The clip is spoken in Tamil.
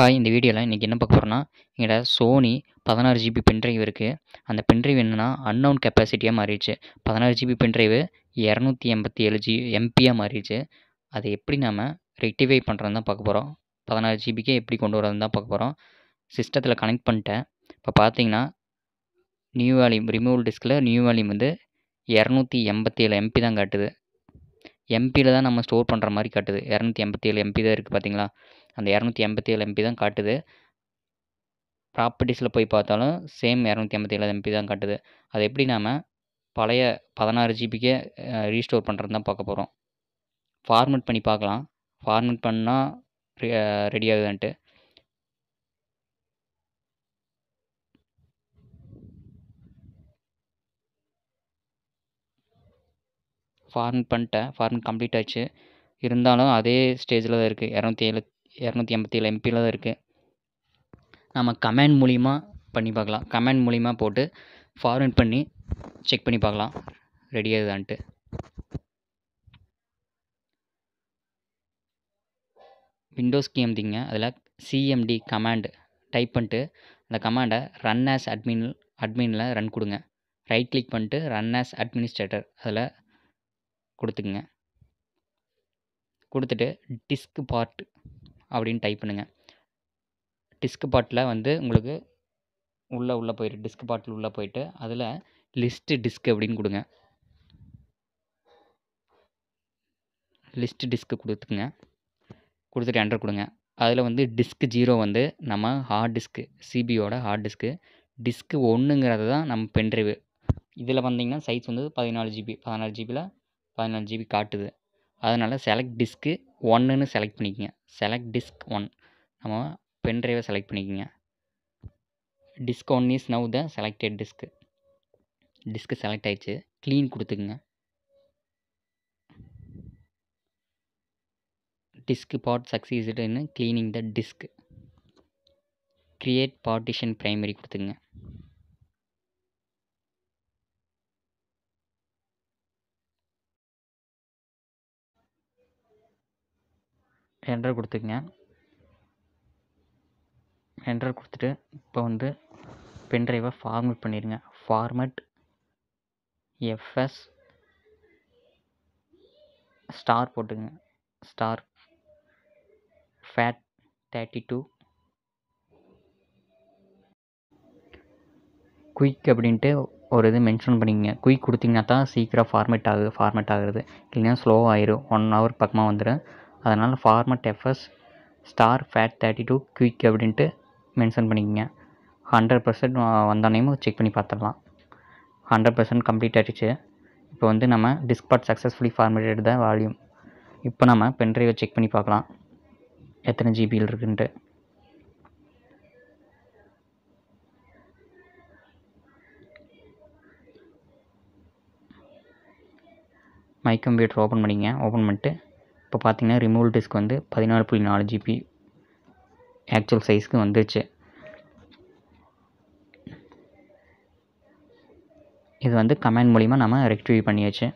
ஹாய் இந்த வீடியோவில் இன்றைக்கி என்ன பார்க்க போகிறோன்னா எங்கள்கிட்ட சோனி பதினாறு ஜிபி பென்ட்ரைவ் இருக்குது அந்த பென்ட்ரைவ் என்னென்னா அன்னவுன் கெப்பாசிட்டியாக மாறிடுச்சு பதினாறு ஜிபி பென்ட்ரைவ் இரநூத்தி எண்பத்தி ஏழு ஜி எம்பியாக மாறிடுச்சு அதை எப்படி நாம் ரெக்டிஃபை பண்ணுறது தான் பார்க்க போகிறோம் பதினாறு ஜிபிக்கே எப்படி கொண்டு வரதுன்னு தான் பார்க்க போகிறோம் சிஸ்டத்தில் கனெக்ட் பண்ணிட்டேன் இப்போ பார்த்தீங்கன்னா நியூ வேல்யூம் ரிமூவல் டிஸ்கில் நியூ வேல்யூம் வந்து இரநூத்தி எண்பத்தி ஏழு எம்பி தான் காட்டுது எம்பியில் தான் நம்ம ஸ்டோர் பண்ணுற மாதிரி காட்டுது இரநூத்தி எண்பத்தி ஏழு எம்பி தான் இருக்குது பார்த்தீங்களா அந்த இரநூத்தி எண்பத்தி ஏழு எம்பி தான் காட்டுது ப்ராப்பர்ட்டிஸில் போய் பார்த்தாலும் சேம் இரநூத்தி எண்பத்தி ஏழு எம்பி தான் காட்டுது அது எப்படி நாம் பழைய பதினாறு ஜிபிக்கே ரீஸ்டோர் பண்ணுறது தான் பார்க்க போகிறோம் ஃபார்மெட் பண்ணி பார்க்கலாம் ஃபார்மெட் பண்ணால் ரெடி ஆகுதான்ட்டு ஃபார்ம் பண்ணிட்டேன் ஃபார்ம் கம்ப்ளீட் ஆச்சு இருந்தாலும் அதே ஸ்டேஜில் தான் இருக்குது இரநூத்தி ஏழு இரநூத்தி எண்பத்தி ஏழு எம்பியில் தான் இருக்குது நம்ம கமெண்ட் மூலிமா பண்ணி பார்க்கலாம் கமெண்ட் மூலிமா போட்டு ஃபார்வர்ட் பண்ணி செக் பண்ணி பார்க்கலாம் ரெடியாகுதான்ட்டு விண்டோஸ் கீ எம்திங்க அதில் சிஎம்டி கமாண்டு டைப் பண்ணிட்டு அந்த கமாண்டை ரன் ஆஸ் அட்மின் அட்மினில் ரன் கொடுங்க ரைட் கிளிக் பண்ணிட்டு ரன் ஆஸ் அட்மினிஸ்ட்ரேட்டர் அதில் கொடுத்துக்குங்க கொடுத்துட்டு டிஸ்க் பார்ட் அப்படின்னு டைப் பண்ணுங்கள் டிஸ்க் பார்ட்டில் வந்து உங்களுக்கு உள்ளே உள்ளே போயிட்டு டிஸ்க் பார்ட்டில் உள்ளே போயிட்டு அதில் லிஸ்ட்டு டிஸ்க் அப்படின்னு கொடுங்க லிஸ்ட்டு டிஸ்க்கு கொடுத்துக்குங்க கொடுத்துட்டு என்ட்ரு கொடுங்க அதில் வந்து டிஸ்க் ஜீரோ வந்து நம்ம ஹார்ட் டிஸ்க்கு சிபியோட ஹார்ட் டிஸ்க்கு டிஸ்க்கு ஒன்றுங்கிறது தான் நம்ம பென்ட்ரைவு இதில் வந்தீங்கன்னா சைஸ் வந்து பதினாலு ஜிபி பதினாலு ஜிபியில் பதினஞ்சு ஜிபி காட்டுது அதனால் செலக்ட் டிஸ்க்கு ஒன்றுன்னு செலக்ட் பண்ணிக்கோங்க செலக்ட் டிஸ்க் ஒன் நம்ம பென்ட்ரைவை செலக்ட் பண்ணிக்கோங்க disk one is now the selected disk disk select ஆகிடுச்சு க்ளீன் கொடுத்துக்குங்க டிஸ்க் பார்ட் சக்சீஸ்டுன்னு cleaning the disk create partition primary கொடுத்துங்க என்டர் கொடுத்துக்குங்க என்டர் கொடுத்துட்டு இப்போ வந்து பென்ட்ரைவை ஃபார்மேட் பண்ணிடுங்க ஃபார்மேட் எஃப்எஸ் ஸ்டார் போட்டுங்க star fat thirty two quick அப்படின்ட்டு ஒரு இது மென்ஷன் பண்ணிக்கோங்க குயிக் கொடுத்தீங்கன்னா தான் சீக்கிரம் ஃபார்மேட் ஆகுது ஃபார்மேட் ஆகுறது இல்லைன்னா ஸ்லோவாக ஒன் ஹவர் பக்கமாக வந்துடும் அதனால் format FS star fat thirty two quick அப்படின்ட்டு மென்ஷன் பண்ணிக்கோங்க ஹண்ட்ரட் பர்சன்ட் வந்தோடனையும் செக் பண்ணி பார்த்துடலாம் ஹண்ட்ரட் பர்சன்ட் கம்ப்ளீட் ஆகிடுச்சு இப்போ வந்து நம்ம டிஸ்பார்ட் சக்ஸஸ்ஃபுல்லி ஃபார்மேட்டட் தான் வால்யூம் இப்போ நம்ம பென்ட்ரைவை செக் பண்ணி பார்க்கலாம் எத்தனை ஜிபியில் இருக்குன்ட்டு மை கம்ப்யூட்டர் ஓப்பன் பண்ணிங்க ஓப்பன் பண்ணிட்டு இப்போ பார்த்தீங்கன்னா ரிமூவல் டிஸ்க் வந்து பதினாலு புள்ளி நாலு ஜிபி ஆக்சுவல் சைஸ்க்கு வந்துருச்சு இது வந்து கமெண்ட் மூலிமா நம்ம ரெக்டிஃபை பண்ணியாச்சு